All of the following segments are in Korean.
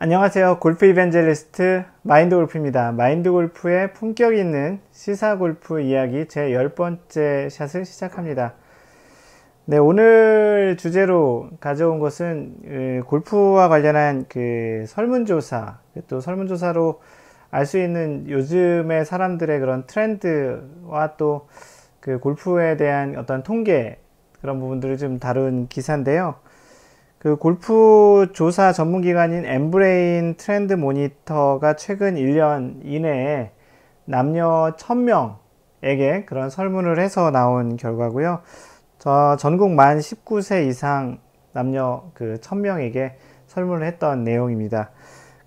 안녕하세요. 골프 이벤젤리스트 마인드 골프입니다. 마인드 골프의 품격 있는 시사 골프 이야기 제 10번째 샷을 시작합니다. 네, 오늘 주제로 가져온 것은 골프와 관련한 그 설문조사, 또 설문조사로 알 수 있는 요즘의 사람들의 그런 트렌드와 또 그 골프에 대한 어떤 통계 그런 부분들을 좀 다룬 기사인데요. 그 골프 조사 전문 기관인 엠브레인 트렌드 모니터가 최근 1년 이내에 남녀 1000명에게 그런 설문을 해서 나온 결과고요. 저 전국 만 19세 이상 남녀 그 1000명에게 설문을 했던 내용입니다.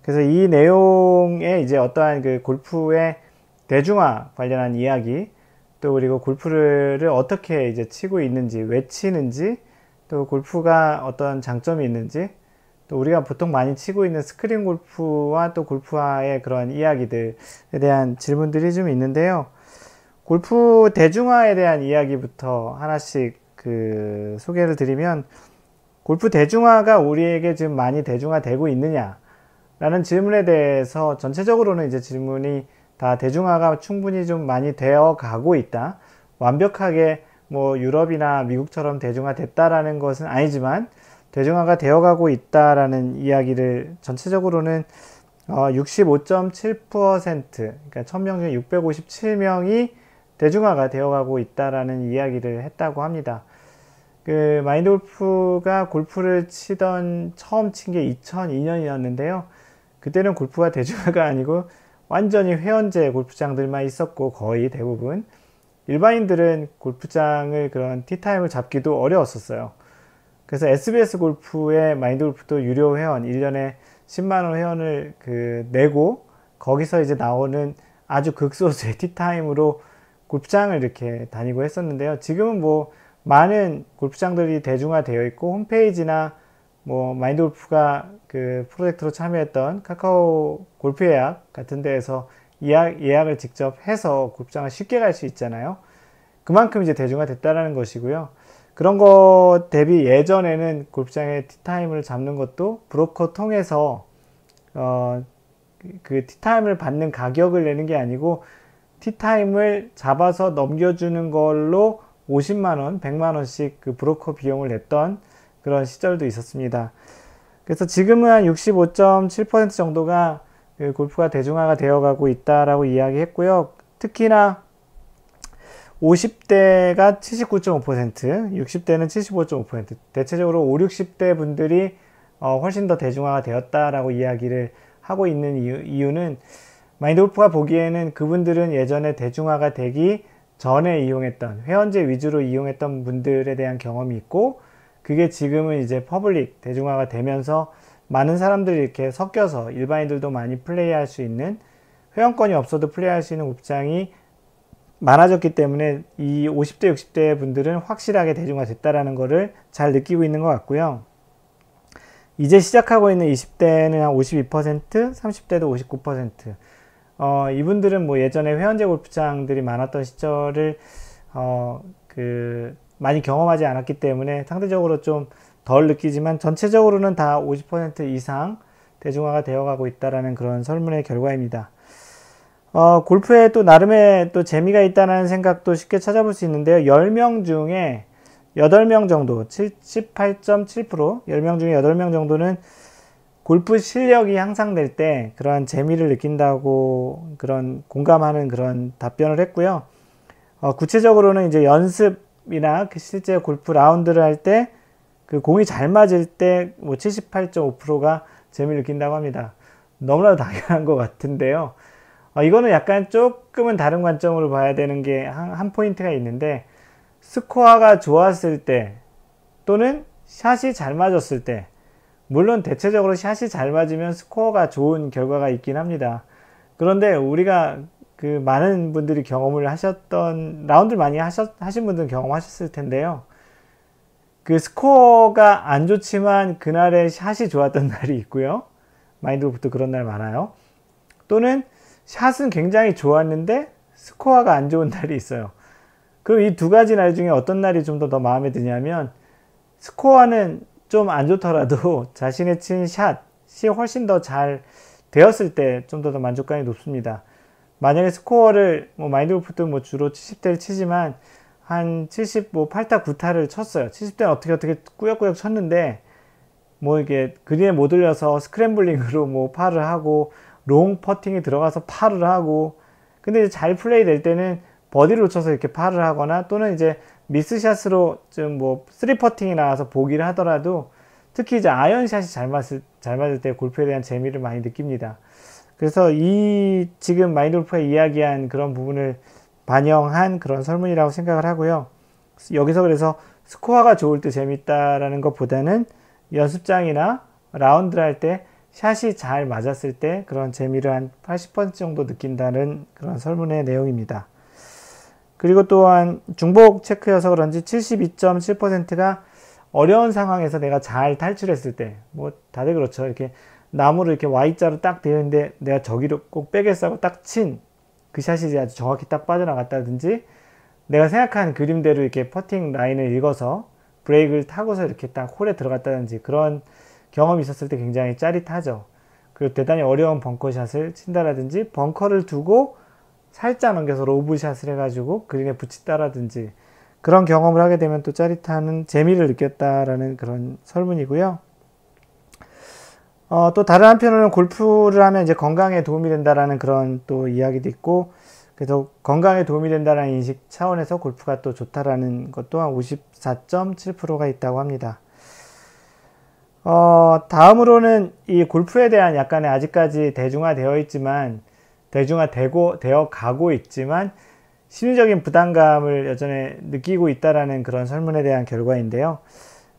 그래서 이 내용에 이제 어떠한 그 골프의 대중화 관련한 이야기 또 그리고 골프를 어떻게 이제 치고 있는지 왜 치는지 또 골프가 어떤 장점이 있는지 또 우리가 보통 많이 치고 있는 스크린 골프와 또골프화의 그런 이야기들에 대한 질문들이 좀 있는데요. 골프 대중화에 대한 이야기부터 하나씩 그 소개를 드리면 골프 대중화가 우리에게 지금 많이 대중화되고 있느냐 라는 질문에 대해서 전체적으로는 이제 질문이 다 대중화가 충분히 좀 많이 되어 가고 있다. 완벽하게 뭐 유럽이나 미국처럼 대중화 됐다라는 것은 아니지만 대중화가 되어가고 있다라는 이야기를 전체적으로는 어, 65.7% 그러니까 1000명 중에 657명이 대중화가 되어가고 있다라는 이야기를 했다고 합니다. 그 마인드 골프가 골프를 치던 처음 친 게 2002년이었는데요. 그때는 골프가 대중화가 아니고 완전히 회원제 골프장들만 있었고 거의 대부분 일반인들은 골프장을 그런 티타임을 잡기도 어려웠었어요. 그래서 SBS 골프의 마인드 골프도 유료 회원, 1년에 10만원 회원을 그 내고, 거기서 이제 나오는 아주 극소수의 티타임으로 골프장을 이렇게 다니고 했었는데요. 지금은 뭐 많은 골프장들이 대중화되어 있고 홈페이지나 뭐 마인드 골프가 그 프로젝트로 참여했던 카카오 골프 예약 같은 데에서 예약, 예약을 직접 해서 곱장을 쉽게 갈 수 있잖아요. 그만큼 이제 대중화 됐다라는 것이고요. 그런 것 대비 예전에는 골프장의 티타임을 잡는 것도 브로커 통해서 어, 그 티타임을 받는 가격을 내는 게 아니고 티타임을 잡아서 넘겨주는 걸로 50만원, 100만원씩 그 브로커 비용을 냈던 그런 시절도 있었습니다. 그래서 지금은 한 65.7% 정도가 그 골프가 대중화가 되어가고 있다라고 이야기했고요. 특히나 50대가 79.5%, 60대는 75.5%, 대체적으로 5, 60대 분들이 어, 훨씬 더 대중화가 되었다라고 이야기를 하고 있는 이유, 는 마인드 골프가 보기에는 그분들은 예전에 대중화가 되기 전에 이용했던 회원제 위주로 이용했던 분들에 대한 경험이 있고 그게 지금은 이제 퍼블릭 대중화가 되면서 많은 사람들이 이렇게 섞여서 일반인들도 많이 플레이할 수 있는 회원권이 없어도 플레이할 수 있는 옵장이 많아졌기 때문에 이 50대 60대 분들은 확실하게 대중화 됐다라는 것을 잘 느끼고 있는 것 같고요. 이제 시작하고 있는 20대는 한 52%, 30대도 59%. 어, 이분들은 뭐 예전에 회원제 골프장들이 많았던 시절을 어, 그 많이 경험하지 않았기 때문에 상대적으로 좀덜 느끼지만 전체적으로는 다 50% 이상 대중화가 되어가고 있다라는 그런 설문의 결과입니다. 어, 골프에 또 나름의 또 재미가 있다는 생각도 쉽게 찾아볼 수 있는데요. 10명 중에 8명 정도, 78.7%, 10명 중에 8명 정도는 골프 실력이 향상될 때 그러한 재미를 느낀다고 그런 공감하는 그런 답변을 했고요. 어, 구체적으로는 이제 연습이나 실제 골프 라운드를 할때 그 공이 잘 맞을 때 뭐 78.5%가 재미를 느낀다고 합니다. 너무나도 당연한 것 같은데요. 어, 이거는 약간 조금은 다른 관점으로 봐야 되는 게한 한 포인트가 있는데 스코어가 좋았을 때 또는 샷이 잘 맞았을 때 물론 대체적으로 샷이 잘 맞으면 스코어가 좋은 결과가 있긴 합니다. 그런데 우리가 그 많은 분들이 경험을 하셨던 라운드를 많이 하셨, 하신 분들은 경험하셨을 텐데요. 그 스코어가 안 좋지만 그날의 샷이 좋았던 날이 있고요. 마인드골프도 그런 날 많아요. 또는 샷은 굉장히 좋았는데 스코어가 안 좋은 날이 있어요. 그럼 이 두 가지 날 중에 어떤 날이 좀 더 더 마음에 드냐면 스코어는 좀 안 좋더라도 자신의 친 샷이 훨씬 더 잘 되었을 때 좀 더 더 만족감이 높습니다. 만약에 스코어를 뭐 마인드 골프도 뭐 주로 70대를 치지만 한 75, 8타, 9타를 쳤어요. 70대는 어떻게 어떻게 꾸역꾸역 쳤는데, 뭐 이게 그린에 못 올려서 스크램블링으로 뭐 파를 하고, 롱 퍼팅이 들어가서 파를 하고, 근데 잘 플레이 될 때는 버디를 놓쳐서 이렇게 파를 하거나 또는 이제 미스샷으로 좀뭐 쓰리 퍼팅이 나와서 보기를 하더라도 특히 이제 아이언샷이 잘 맞을 잘 맞을 때 골프에 대한 재미를 많이 느낍니다. 그래서 이 지금 마인드 프가 이야기한 그런 부분을 반영한 그런 설문이라고 생각을 하고요. 여기서 그래서 스코어가 좋을 때 재밌다라는 것보다는 연습장이나 라운드를 할 때 샷이 잘 맞았을 때 그런 재미를 한 80% 정도 느낀다는 그런 설문의 내용입니다. 그리고 또한 중복 체크여서 그런지 72.7%가 어려운 상황에서 내가 잘 탈출했을 때, 뭐 다들 그렇죠. 이렇게 나무를 이렇게 Y자로 딱 되어 있는데 내가 저기로 꼭 빼겠어 하고 딱친 그 샷이 아주 정확히 딱 빠져나갔다든지 내가 생각한 그림대로 이렇게 퍼팅 라인을 읽어서 브레이크를 타고서 이렇게 딱 홀에 들어갔다든지 그런 경험이 있었을 때 굉장히 짜릿하죠. 그리고 대단히 어려운 벙커샷을 친다라든지 벙커를 두고 살짝 넘겨서 로브샷을 해가지고 그린에 붙였다라든지 그런 경험을 하게 되면 또 짜릿한 재미를 느꼈다라는 그런 설문이고요. 어, 또 다른 한편으로는 골프를 하면 이제 건강에 도움이 된다라는 그런 또 이야기도 있고 그래서 건강에 도움이 된다라는 인식 차원에서 골프가 또 좋다라는 것 또한 54.7%가 있다고 합니다. 어, 다음으로는 이 골프에 대한 약간의 아직까지 대중화되어 있지만 대중화되고 되어 가고 있지만 심리적인 부담감을 여전히 느끼고 있다라는 그런 설문에 대한 결과인데요.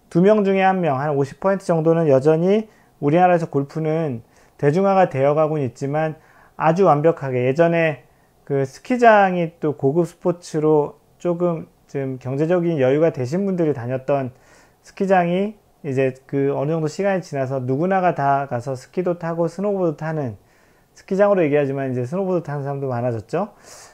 두 명 중에 한 명, 한 50% 정도는 여전히 우리나라에서 골프는 대중화가 되어가곤 있지만 아주 완벽하게 예전에 그 스키장이 또 고급 스포츠로 조금 좀 경제적인 여유가 되신 분들이 다녔던 스키장이 이제 그 어느 정도 시간이 지나서 누구나가 다 가서 스키도 타고 스노보드 타는 스키장으로 얘기하지만 이제 스노보드 타는 사람도 많아졌죠.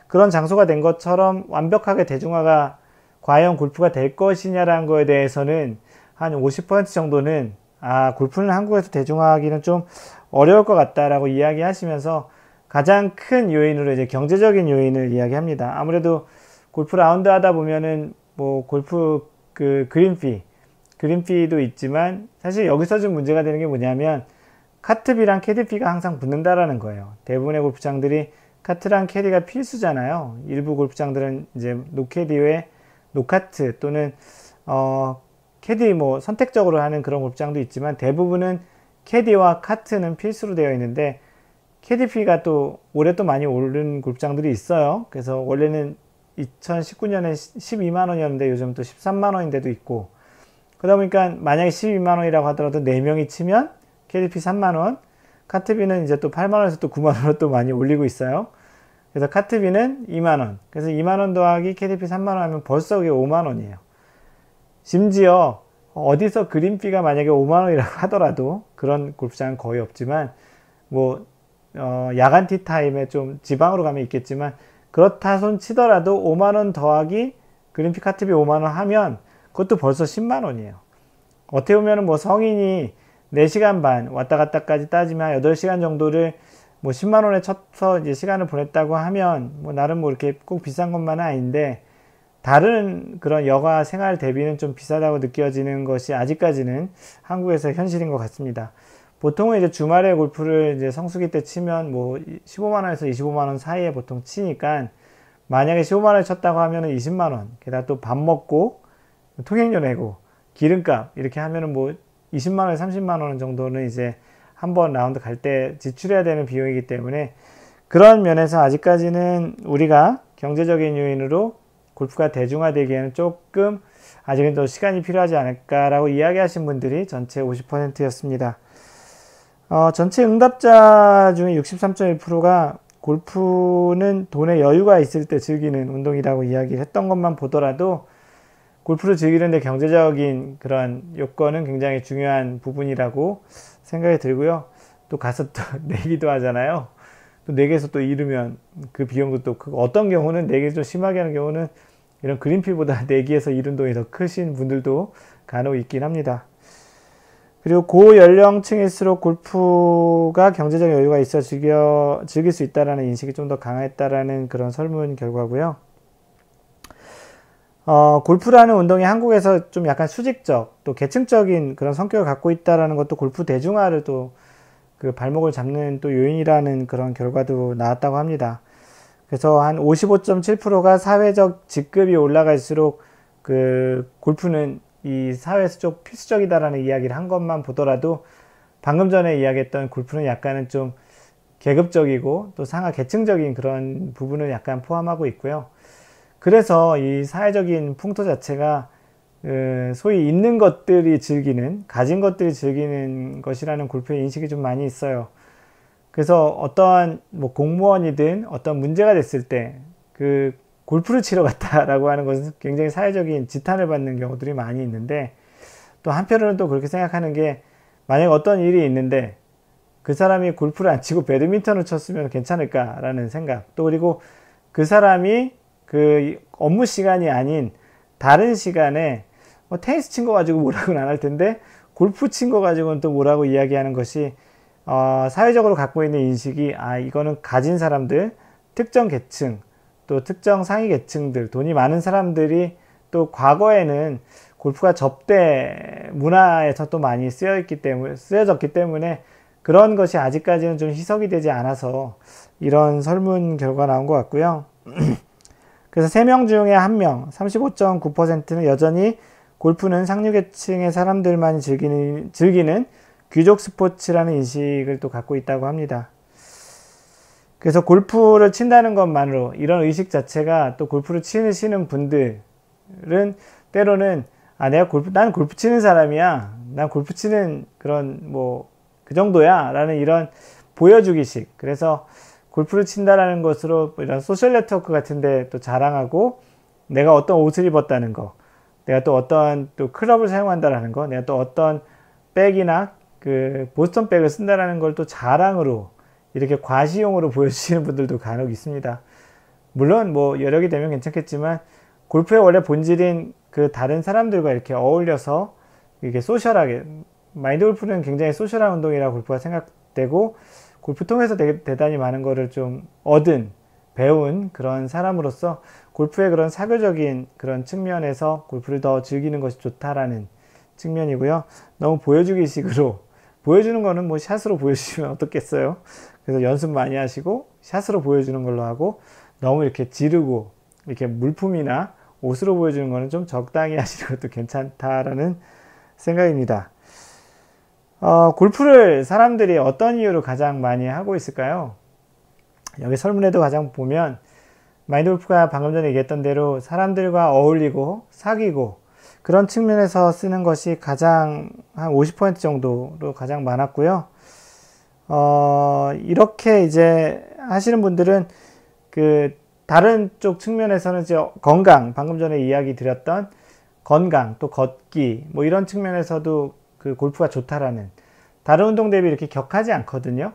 그런 장소가 된 것처럼 완벽하게 대중화가 과연 골프가 될 것이냐라는 거에 대해서는 한 50% 정도는 아, 골프는 한국에서 대중화하기는 좀 어려울 것 같다라고 이야기하시면서 가장 큰 요인으로 이제 경제적인 요인을 이야기합니다. 아무래도 골프 라운드 하다 보면은 뭐 골프 그 그린피, 그린피도 있지만 사실 여기서 좀 문제가 되는 게 뭐냐면 카트비랑 캐디피가 항상 붙는다라는 거예요. 대부분의 골프장들이 카트랑 캐디가 필수잖아요. 일부 골프장들은 이제 노캐디에 노카트 또는 어 캐디 뭐 선택적으로 하는 그런 곱장도 있지만 대부분은 캐디와 카트는 필수로 되어 있는데 캐디피가 또 올해 또 많이 오른 곱장들이 있어요. 그래서 원래는 2019년에 12만 원이었는데 요즘 또 13만 원인데도 있고 그러다 보니까 만약에 12만 원이라고 하더라도 4명이 치면 캐디피 3만 원, 카트비는 이제 또 8만 원에서 또 9만 원으로 또 많이 올리고 있어요. 그래서 카트비는 2만 원. 그래서 2만 원 더하기 캐디피 3만 원 하면 벌써 그게 5만 원이에요. 심지어 어디서 그린피가 만약에 5만원이라고 하더라도 그런 골프장은 거의 없지만 뭐 어, 야간 티타임에 좀 지방으로 가면 있겠지만 그렇다 손 치더라도 5만원 더하기 그린피 카트비 5만원 하면 그것도 벌써 10만원이에요 어떻게 보면 뭐 성인이 4시간 반 왔다 갔다까지 따지면 8시간 정도를 뭐 10만원에 쳐서 이제 시간을 보냈다고 하면 뭐 나름 뭐 이렇게 꼭 비싼 것만은 아닌데 다른 그런 여가 생활 대비는 좀 비싸다고 느껴지는 것이 아직까지는 한국에서 현실인 것 같습니다. 보통은 이제 주말에 골프를 이제 성수기 때 치면 뭐 15만원에서 25만원 사이에 보통 치니까 만약에 15만원을 쳤다고 하면 20만원, 게다가 또 밥 먹고 통행료 내고 기름값 이렇게 하면은 뭐 20만원, 30만원 정도는 이제 한번 라운드 갈 때 지출해야 되는 비용이기 때문에 그런 면에서 아직까지는 우리가 경제적인 요인으로 골프가 대중화되기에는 조금 아직은 더 시간이 필요하지 않을까라고 이야기하신 분들이 전체 50%였습니다. 어, 전체 응답자 중에 63.1%가 골프는 돈에 여유가 있을 때 즐기는 운동이라고 이야기를 했던 것만 보더라도 골프를 즐기는데 경제적인 그런 요건은 굉장히 중요한 부분이라고 생각이 들고요. 또 가서 또 내기도 하잖아요. 또 4개에서 또 잃으면 그 비용도 또 어떤 경우는 4개 좀 심하게 하는 경우는 이런 그린피보다 4개에서 이은 돈이 더 크신 분들도 간혹 있긴 합니다. 그리고 고연령층일수록 골프가 경제적 여유가 있어 즐겨, 즐길 수 있다라는 인식이 좀 더 강했다라는 그런 설문 결과고요. 어, 골프라는 운동이 한국에서 좀 약간 수직적 또 계층적인 그런 성격을 갖고 있다는 것도 골프 대중화를 또그 발목을 잡는 또 요인이라는 그런 결과도 나왔다고 합니다. 그래서 한 55.7%가 사회적 직급이 올라갈수록 그 골프는 이 사회에서 좀 필수적이다라는 이야기를 한 것만 보더라도 방금 전에 이야기했던 골프는 약간은 좀 계급적이고 또 상하 계층적인 그런 부분을 약간 포함하고 있고요. 그래서 이 사회적인 풍토 자체가 소위 있는 것들이 즐기는 가진 것들이 즐기는 것이라는 골프의 인식이 좀 많이 있어요. 그래서 어떠한 뭐 공무원이든 어떤 문제가 됐을 때 그 골프를 치러 갔다라고 하는 것은 굉장히 사회적인 지탄을 받는 경우들이 많이 있는데 또 한편으로는 또 그렇게 생각하는 게 만약 어떤 일이 있는데 그 사람이 골프를 안 치고 배드민턴을 쳤으면 괜찮을까라는 생각 또 그리고 그 사람이 그 업무 시간이 아닌 다른 시간에 뭐 테니스 친 거 가지고 뭐라고는 안 할 텐데 골프 친 거 가지고는 또 뭐라고 이야기하는 것이 어, 사회적으로 갖고 있는 인식이 아 이거는 가진 사람들 특정 계층 또 특정 상위 계층들 돈이 많은 사람들이 또 과거에는 골프가 접대 문화에서 또 많이 쓰여있기 때문에 쓰여졌기 때문에 그런 것이 아직까지는 좀 희석이 되지 않아서 이런 설문 결과 나온 것 같고요. 그래서 3명 중에 1명, 35.9%는 여전히 골프는 상류계층의 사람들만 즐기는, 즐기는 귀족 스포츠라는 인식을 또 갖고 있다고 합니다. 그래서 골프를 친다는 것만으로 이런 의식 자체가 또 골프를 치시는 분들은 때로는 아 내가 골프 난 골프 치는 사람이야 난 골프 치는 그런 뭐 그 정도야 라는 이런 보여주기식 그래서 골프를 친다라는 것으로 이런 소셜 네트워크 같은데 또 자랑하고 내가 어떤 옷을 입었다는 거 내가 또 어떤 또 클럽을 사용한다라는 거, 내가 또 어떤 백이나 그 보스턴 백을 쓴다라는 걸 또 자랑으로 이렇게 과시용으로 보여주시는 분들도 간혹 있습니다. 물론 뭐 여력이 되면 괜찮겠지만 골프의 원래 본질인 그 다른 사람들과 이렇게 어울려서 이게 소셜하게 마인드 골프는 굉장히 소셜한 운동이라 골프가 생각되고 골프 통해서 되, 대단히 많은 거를 좀 얻은 배운 그런 사람으로서 골프의 그런 사교적인 그런 측면에서 골프를 더 즐기는 것이 좋다라는 측면이고요. 너무 보여주기식으로 보여주는 거는 뭐 샷으로 보여주시면 어떻겠어요? 그래서 연습 많이 하시고 샷으로 보여주는 걸로 하고 너무 이렇게 지르고 이렇게 물품이나 옷으로 보여주는 거는 좀 적당히 하시는 것도 괜찮다라는 생각입니다. 어, 골프를 사람들이 어떤 이유로 가장 많이 하고 있을까요? 여기 설문에도 가장 보면 마인돌프가 방금 전에 얘기했던 대로 사람들과 어울리고 사귀고 그런 측면에서 쓰는 것이 가장 한 50% 정도로 가장 많았고요. 어, 이렇게 이제 하시는 분들은 그 다른 쪽 측면에서는 이제 건강, 방금 전에 이야기 드렸던 건강, 또 걷기, 뭐 이런 측면에서도 그 골프가 좋다라는 다른 운동 대비 이렇게 격하지 않거든요.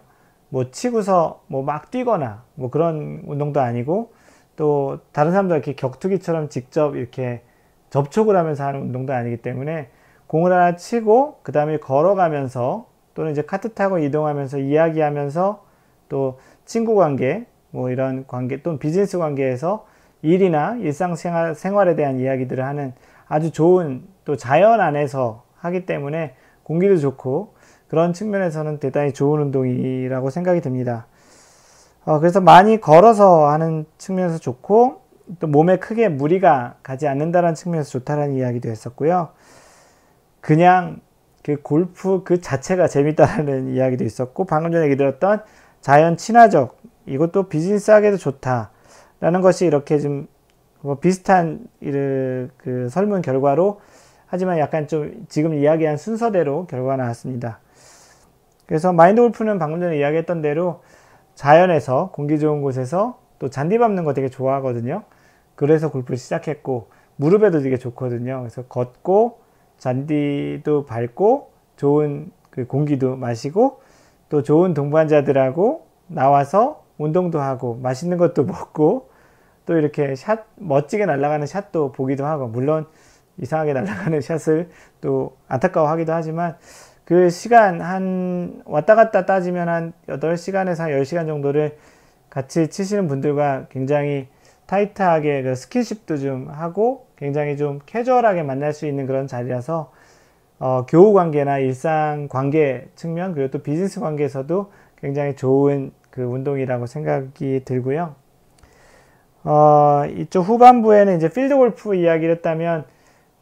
뭐 치고서 뭐 막 뛰거나 뭐 그런 운동도 아니고 또 다른 사람들 이렇게 격투기처럼 직접 이렇게 접촉을 하면서 하는 운동도 아니기 때문에 공을 하나 치고 그 다음에 걸어가면서 또는 이제 카트 타고 이동하면서 이야기하면서 또 친구 관계 뭐 이런 관계 또는 비즈니스 관계에서 일이나 일상생활 생활에 대한 이야기들을 하는 아주 좋은 또 자연 안에서 하기 때문에 공기도 좋고 그런 측면에서는 대단히 좋은 운동이라고 생각이 듭니다. 어, 그래서 많이 걸어서 하는 측면에서 좋고 또 몸에 크게 무리가 가지 않는다는 측면에서 좋다라는 이야기도 했었고요. 그냥 그 골프 그 자체가 재밌다라는 이야기도 있었고 방금 전에 얘기 들었던 자연 친화적 이것도 비즈니스 하기에도 좋다라는 것이 이렇게 좀뭐 비슷한 그 설문 결과로 하지만 약간 좀 지금 이야기한 순서대로 결과 나왔습니다. 그래서 마인드 골프는 방금 전에 이야기했던 대로 자연에서 공기 좋은 곳에서 또 잔디 밟는 거 되게 좋아하거든요. 그래서 골프를 시작했고 무릎에도 되게 좋거든요. 그래서 걷고 잔디도 밟고 좋은 그 공기도 마시고 또 좋은 동반자들하고 나와서 운동도 하고 맛있는 것도 먹고 또 이렇게 샷 멋지게 날아가는 샷도 보기도 하고 물론 이상하게 날아가는 샷을 또 안타까워하기도 하지만 그 시간 한 왔다 갔다 따지면 한 8시간에서 한 10시간 정도를 같이 치시는 분들과 굉장히 타이트하게 그 스킨십도 좀 하고 굉장히 좀 캐주얼하게 만날 수 있는 그런 자리라서 어, 교우 관계나 일상 관계 측면 그리고 또 비즈니스 관계에서도 굉장히 좋은 그 운동이라고 생각이 들고요. 어, 이쪽 후반부에는 이제 필드 골프 이야기를 했다면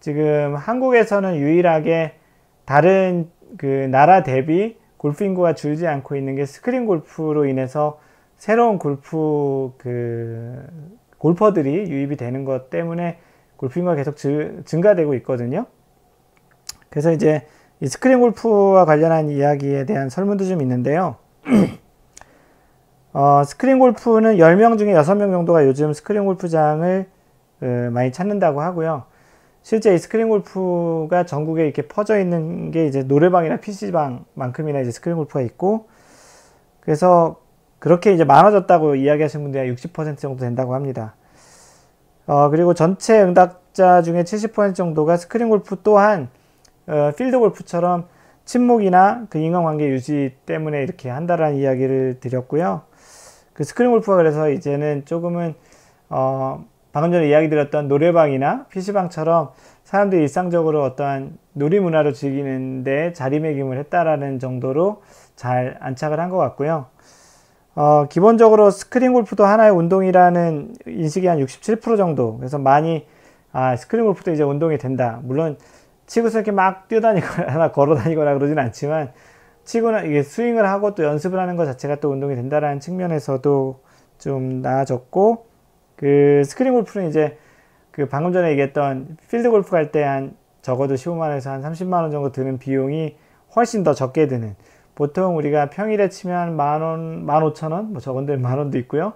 지금 한국에서는 유일하게 다른 그 나라 대비 골프 인구가 줄지 않고 있는 게 스크린 골프로 인해서 새로운 골프 그 골퍼들이 유입이 되는 것 때문에 골프 인구가 계속 주, 증가되고 있거든요. 그래서 이제 이 스크린 골프와 관련한 이야기에 대한 설문도 좀 있는데요. 어, 스크린 골프는 10명 중에 6명 정도가 요즘 스크린 골프장을 그, 많이 찾는다고 하고요. 실제 이 스크린 골프가 전국에 이렇게 퍼져 있는 게 이제 노래방이나 PC방만큼이나 이제 스크린 골프가 있고 그래서 그렇게 이제 많아졌다고 이야기하신 분들이 한60% 정도 된다고 합니다. 어, 그리고 전체 응답자 중에 70% 정도가 스크린 골프 또한 어, 필드 골프처럼 침묵이나 그 인간관계 유지 때문에 이렇게 한다라는 이야기를 드렸고요. 그 스크린 골프가 그래서 이제는 조금은 어, 방금 전에 이야기 드렸던 노래방이나 PC방처럼 사람들이 일상적으로 어떠한 놀이 문화로 즐기는데 자리매김을 했다라는 정도로 잘 안착을 한 것 같고요. 어, 기본적으로 스크린 골프도 하나의 운동이라는 인식이 한 67% 정도. 그래서 많이, 아, 스크린 골프도 이제 운동이 된다. 물론, 치고서 이렇게 막 뛰어다니거나 걸어다니거나 그러진 않지만, 치고는 이게 스윙을 하고 또 연습을 하는 것 자체가 또 운동이 된다라는 측면에서도 좀 나아졌고, 그 스크린 골프는 이제 그 방금 전에 얘기했던 필드 골프 갈 때 한 적어도 15만원에서 한 30만원 정도 드는 비용이 훨씬 더 적게 드는 보통 우리가 평일에 치면 만원, 만오천원, 뭐 적은 데 만원도 있고요.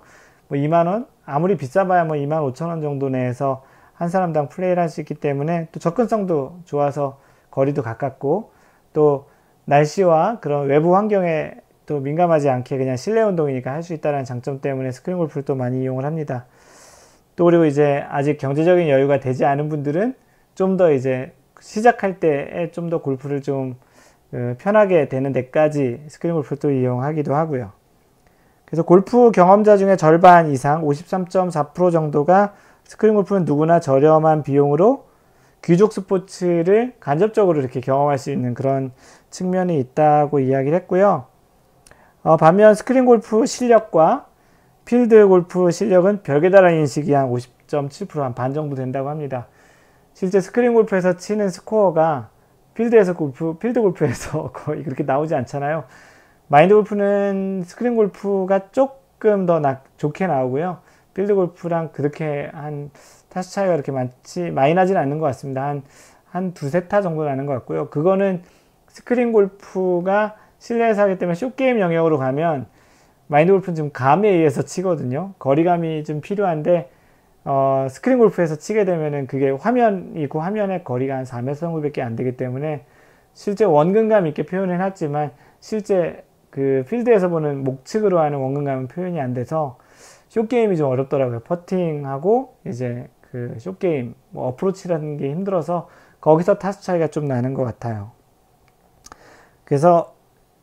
뭐 2만원, 아무리 비싸봐야 뭐 2만 5천원 정도 내에서 한 사람당 플레이를 할 수 있기 때문에 또 접근성도 좋아서 거리도 가깝고 또 날씨와 그런 외부 환경에 또 민감하지 않게 그냥 실내 운동이니까 할 수 있다는 장점 때문에 스크린 골프를 또 많이 이용을 합니다. 또 그리고 이제 아직 경제적인 여유가 되지 않은 분들은 좀 더 이제 시작할 때에 좀 더 골프를 좀 어, 편하게 되는 데까지 스크린 골프를 또 이용하기도 하고요. 그래서 골프 경험자 중에 절반 이상 53.4% 정도가 스크린 골프는 누구나 저렴한 비용으로 귀족 스포츠를 간접적으로 이렇게 경험할 수 있는 그런 측면이 있다고 이야기를 했고요. 어, 반면 스크린 골프 실력과 필드 골프 실력은 벽에 달한 인식이 한 50.7%한 반 정도 된다고 합니다. 실제 스크린 골프에서 치는 스코어가 필드에서 골프, 필드 골프에서 거의 그렇게 나오지 않잖아요. 마인드 골프는 스크린 골프가 조금 더 나, 좋게 나오고요. 필드 골프랑 그렇게 한 타수 차이가 그렇게 많지, 많이 나진 않는 것 같습니다. 한, 한 두세 타 정도 나는 것 같고요. 그거는 스크린 골프가 실내에서 하기 때문에 쇼게임 영역으로 가면 마인드 골프는 좀 감에 의해서 치거든요. 거리감이 좀 필요한데 어, 스크린 골프에서 치게 되면은 그게 화면이고 화면의 거리가 한 4m 정도밖에 안 되기 때문에 실제 원근감 있게 표현을 해놨지만 실제 그 필드에서 보는 목측으로 하는 원근감은 표현이 안 돼서 쇼게임이 좀 어렵더라고요. 퍼팅하고 이제 그 쇼게임, 뭐 어프로치라는 게 힘들어서 거기서 타수 차이가 좀 나는 것 같아요. 그래서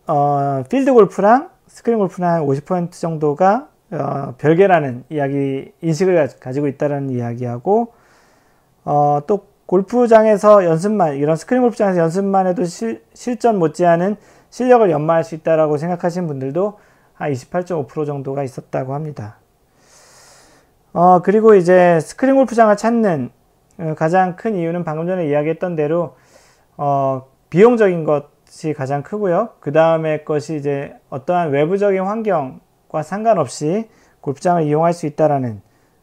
어, 필드 골프랑 스크린 골프나 한50% 정도가 어, 별개라는 이야기 인식을 가지고 있다는 이야기하고 어, 또 골프장에서 연습만 이런 스크린 골프장에서 연습만 해도 실, 실전 못지않은 실력을 연마할 수 있다라고 생각하시는 분들도 한 28.5% 정도가 있었다고 합니다. 어, 그리고 이제 스크린 골프장을 찾는 어, 가장 큰 이유는 방금 전에 이야기했던 대로 어, 비용적인 것 것이 가장 크고요. 그 다음에 것이 이제 어떠한 외부적인 환경과 상관없이 골프장을 이용할 수 있다라는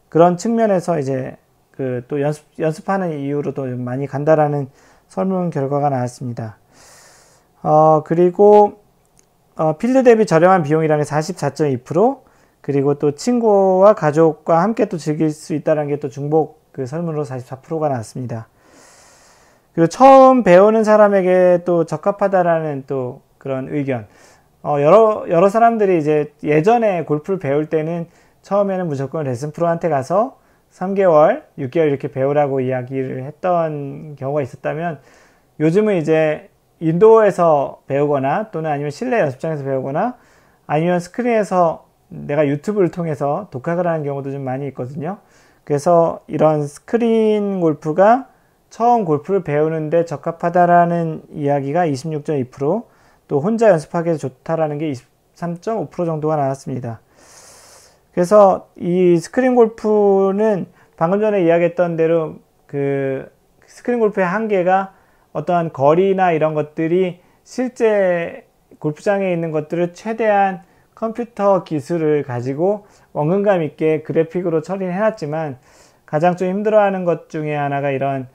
그런 측면에서 이제 그 또 연습 연습하는 이유로도 많이 간다라는 설문 결과가 나왔습니다. 어 그리고 어, 필드 대비 저렴한 비용이라는 게 44.2% 그리고 또 친구와 가족과 함께 또 즐길 수 있다는 게 또 중복 그 설문으로 44%가 나왔습니다. 그리고 처음 배우는 사람에게 또 적합하다라는 또 그런 의견. 어, 여러, 여러 사람들이 이제 예전에 골프를 배울 때는 처음에는 무조건 레슨 프로한테 가서 3개월, 6개월 이렇게 배우라고 이야기를 했던 경우가 있었다면 요즘은 이제 인도어에서 배우거나 또는 아니면 실내 연습장에서 배우거나 아니면 스크린에서 내가 유튜브를 통해서 독학을 하는 경우도 좀 많이 있거든요. 그래서 이런 스크린 골프가 처음 골프를 배우는데 적합하다라는 이야기가 26.2%, 또 혼자 연습하기에 좋다라는 게 23.5% 정도가 나왔습니다. 그래서 이 스크린 골프는 방금 전에 이야기했던 대로 그 스크린 골프의 한계가 어떠한 거리나 이런 것들이 실제 골프장에 있는 것들을 최대한 컴퓨터 기술을 가지고 원근감 있게 그래픽으로 처리해놨지만 가장 좀 힘들어하는 것 중에 하나가 이런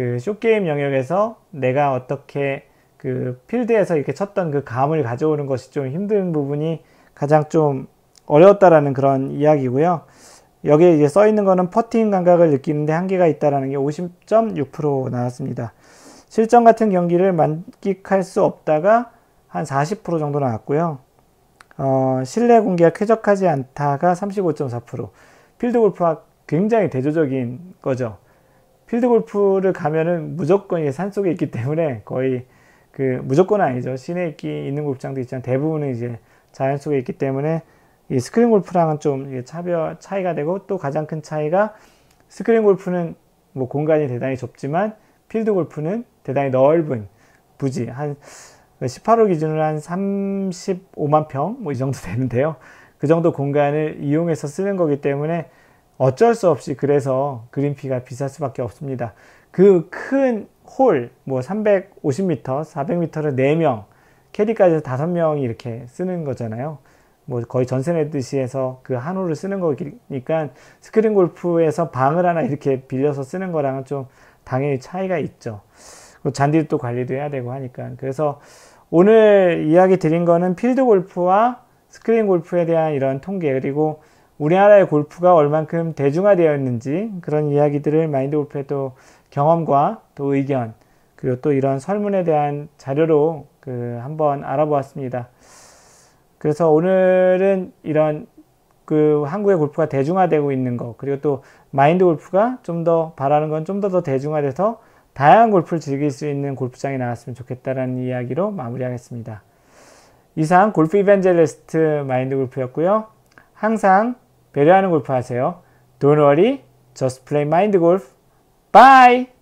그 쇼게임 영역에서 내가 어떻게 그 필드에서 이렇게 쳤던 그 감을 가져오는 것이 좀 힘든 부분이 가장 좀 어려웠다라는 그런 이야기고요. 여기에 이제 써 있는 거는 퍼팅 감각을 느끼는데 한계가 있다라는 게 50.6% 나왔습니다. 실전 같은 경기를 만끽할 수 없다가 한 40% 정도 나왔고요. 어, 실내 공기가 쾌적하지 않다가 35.4%. 필드 골프와 굉장히 대조적인 거죠. 필드 골프를 가면은 무조건 이제 산 속에 있기 때문에 거의 그 무조건 아니죠. 시내에 있기, 있는 골프장도 있지만 대부분은 이제 자연 속에 있기 때문에 이 스크린 골프랑은 좀 차별 차이가 되고 또 가장 큰 차이가 스크린 골프는 뭐 공간이 대단히 좁지만 필드 골프는 대단히 넓은 부지 한 18호 기준으로 한 35만 평 뭐 이 정도 되는데요. 그 정도 공간을 이용해서 쓰는 거기 때문에 어쩔 수 없이 그래서 그린피가 비쌀 수밖에 없습니다. 그 큰 홀, 뭐 350m, 400m를 4명, 캐디까지 해서 5명이 이렇게 쓰는 거잖아요. 뭐 거의 전세 내듯이 해서 그 한 홀을 쓰는 거니까 스크린 골프에서 방을 하나 이렇게 빌려서 쓰는 거랑은 좀 당연히 차이가 있죠. 잔디도 또 관리도 해야 되고 하니까. 그래서 오늘 이야기 드린 거는 필드 골프와 스크린 골프에 대한 이런 통계 그리고 우리나라의 골프가 얼만큼 대중화되어 있는지 그런 이야기들을 마인드 골프의 또 경험과 또 의견 그리고 또 이런 설문에 대한 자료로 그 한번 알아보았습니다. 그래서 오늘은 이런 그 한국의 골프가 대중화되고 있는 것 그리고 또 마인드 골프가 좀 더 바라는 건 좀 더 더 대중화돼서 다양한 골프를 즐길 수 있는 골프장이 나왔으면 좋겠다라는 이야기로 마무리하겠습니다. 이상 골프 이벤젤리스트 마인드 골프였고요. 항상 배려하는 골프 하세요. Don't worry, just play mind golf. Bye!